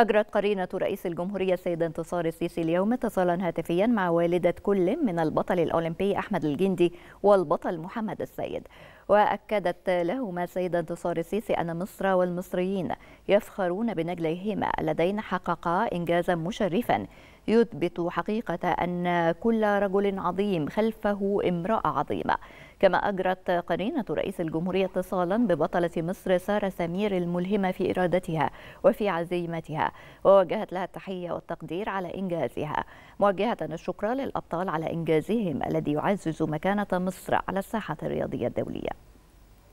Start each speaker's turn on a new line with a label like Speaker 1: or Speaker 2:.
Speaker 1: أجرت قرينة رئيس الجمهورية السيد انتصار السيسي اليوم اتصالا هاتفيا مع والدة كل من البطل الأولمبي أحمد الجندي والبطل محمد السيد وأكدت لهما السيد انتصار السيسي أن مصر والمصريين يفخرون بنجليهما اللذين حققا إنجازا مشرفا يثبت حقيقة أن كل رجل عظيم خلفه امرأة عظيمة كما أجرت قرينة رئيس الجمهورية اتصالا ببطلة مصر سارة سمير الملهمة في إرادتها وفي عزيمتها ووجهت لها التحية والتقدير على إنجازها موجهة الشكر للأبطال على إنجازهم الذي يعزز مكانة مصر على الساحة الرياضية الدولية